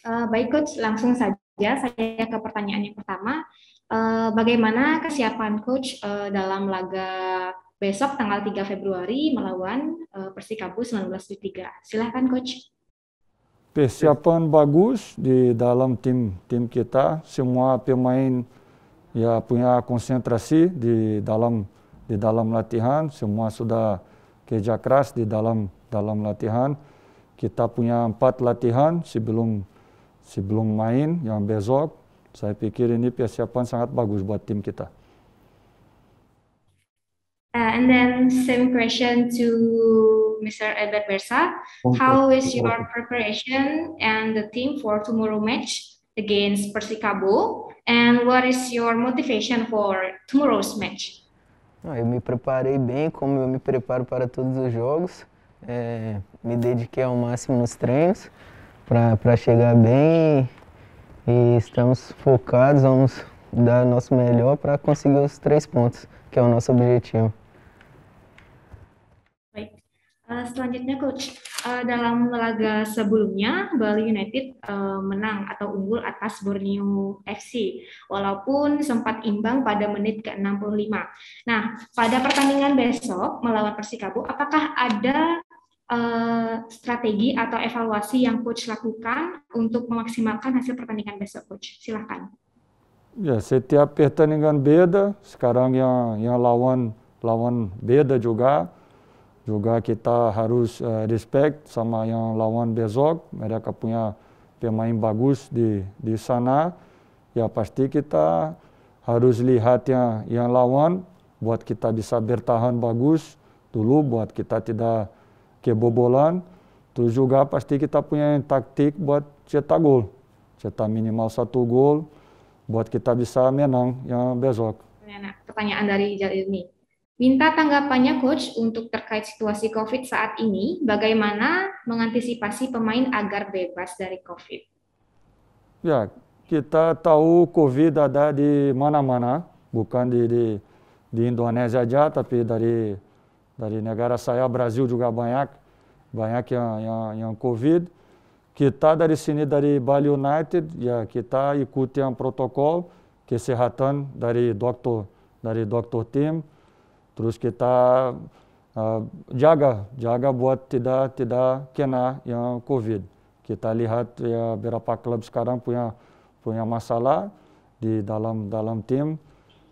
Uh, baik coach, langsung saja saya ke pertanyaan yang pertama. Uh, bagaimana kesiapan coach uh, dalam laga besok tanggal 3 Februari melawan uh, Persikabo 1973? Silahkan coach. Persiapan bagus di dalam tim tim kita. Semua pemain ya punya konsentrasi di dalam di dalam latihan. Semua sudah kerja keras di dalam dalam latihan. Kita punya empat latihan sebelum sebelum main yang besok saya fikir ini persiapan sangat bagus buat tim kita. Uh, and then same question to Mr. Edward Bersa. How is your preparation and the team for tomorrow match against Persikabo? And what is your motivation for tomorrow's match? Ah, eu me preparei bem, como eu me preparo para todos os jogos. É, me dediquei ao máximo nos treinos. para chegar bem e estamos focados, vamos dar nosso melhor para conseguir os três pontos, que é o nosso objetivo. Baik. Uh, selanjutnya coach, uh, dalam laga sebelumnya Bali United uh, menang atau unggul atas Borneo FC walaupun sempat imbang pada menit ke-65. Nah, pada pertandingan besok melawan Persikabo apakah ada uh, strategi atau evaluasi yang coach lakukan untuk memaksimalkan hasil pertandingan besok coach? Silahkan. Ya, setiap pertandingan beda. Sekarang yang yang lawan lawan beda juga. Juga kita harus uh, respect sama yang lawan besok. Mereka punya pemain bagus di di sana. Ya pasti kita harus lihat yang yang lawan buat kita bisa bertahan bagus dulu buat kita tidak kebobolan, terus juga pasti kita punya taktik buat cetak gol. Cetak minimal satu gol buat kita bisa menang yang besok. Nah, nah, pertanyaan dari Ijal Ilmi. Minta tanggapannya coach untuk terkait situasi COVID saat ini, bagaimana mengantisipasi pemain agar bebas dari COVID? Ya, kita tahu COVID ada di mana-mana, bukan di, di di Indonesia aja, tapi dari dali, sair Garaçaiá, Brasil de Ugabanhac, Banhac em é é é Covid, que tá dari sini dari Bali United, ya tá, um protocolo que se ratan dari dokter dari dokter tim, terus kita tá, uh, jaga jaga buat tidak tidak kena em COVID. Tá e lihat ya berapa klub sekarang punha massa lá de dalam dalam time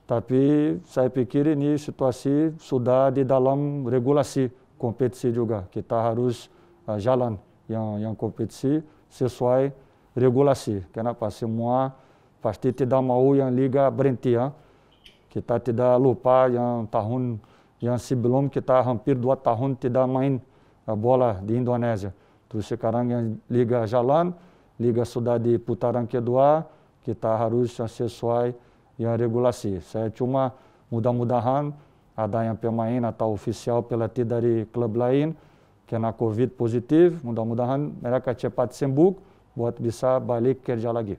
Tapi saya pikir ini situasi sudah di dalam regulasi kompetisi juga. Kita harus uh, jalan yang yang kompetisi sesuai regulasi. Kenapa semua pasti tidak mau yang liga berhenti ya. Kita tidak lupa yang tahun yang sebelum kita hampir dua tahun tidak main eh, bola di Indonesia. Terus sekarang yang liga jalan, liga sudah di putaran kedua, kita harus sesuai ya regulasi. Saya cuma mudah-mudahan ada yang pemain atau ofisial pelatih dari klub lain kena COVID positif, mudah-mudahan mereka cepat sembuh buat bisa balik kerja lagi.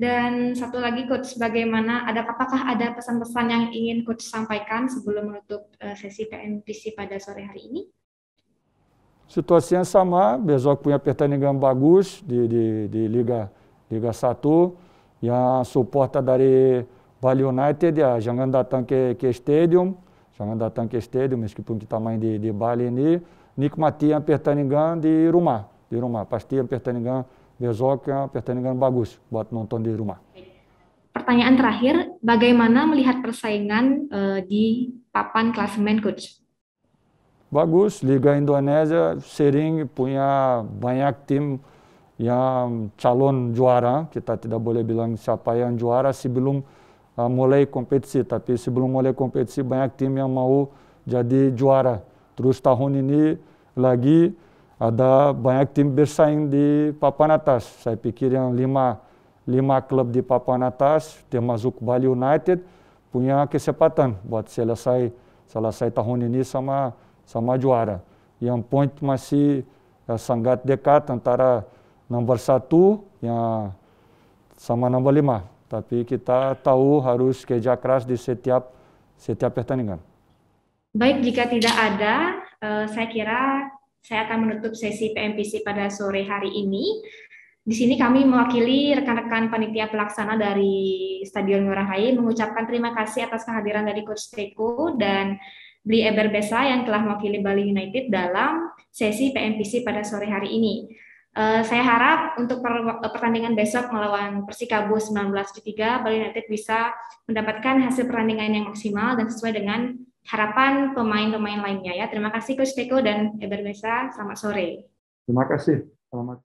Dan satu lagi coach, bagaimana ada apakah ada pesan-pesan yang ingin coach sampaikan sebelum menutup eh, sesi PNPC pada sore hari ini? Situasi yang sama, besok punya pertandingan bagus di di, di Liga Liga 1 yang supporter dari Bali United ya, datang ke, ke stadium, datang ke stadium, meskipun kita main di, di Bali ini, yang pertandingan di rumah, di rumah. Pasti pertandingan besok pertandingan bagus buat nonton di rumah. Pertanyaan terakhir, bagaimana melihat persaingan uh, di papan klasemen coach? Bagus, Liga Indonesia sering punya banyak tim yang calon juara. Kita tidak boleh bilang siapa yang juara sebelum si Ah, mulai kompetisi, tapi sebelum mulai kompetisi banyak tim yang mau jadi juara. Terus tahun ini lagi ada banyak tim bersaing di papan atas. Saya pikir yang lima, lima klub di papan atas, termasuk Bali United, punya kesempatan buat selesai selesai tahun ini sama sama juara. Yang point masih ya, sangat dekat antara nomor satu yang sama nomor lima. Tapi kita tahu harus kerja keras di setiap setiap pertandingan. Baik, jika tidak ada, eh, saya kira saya akan menutup sesi PMPC pada sore hari ini. Di sini kami mewakili rekan-rekan panitia pelaksana dari Stadion Ngurah Rai mengucapkan terima kasih atas kehadiran dari Coach Teko dan Bli Eberbesa yang telah mewakili Bali United dalam sesi PMPC pada sore hari ini. Eh, saya harap untuk per, pertandingan besok melawan Persikabo 1973 Bali United bisa mendapatkan hasil pertandingan yang maksimal dan sesuai dengan harapan pemain-pemain lainnya ya. Terima kasih Coach Teko dan Eber Besa. Selamat sore. Terima kasih. Selamat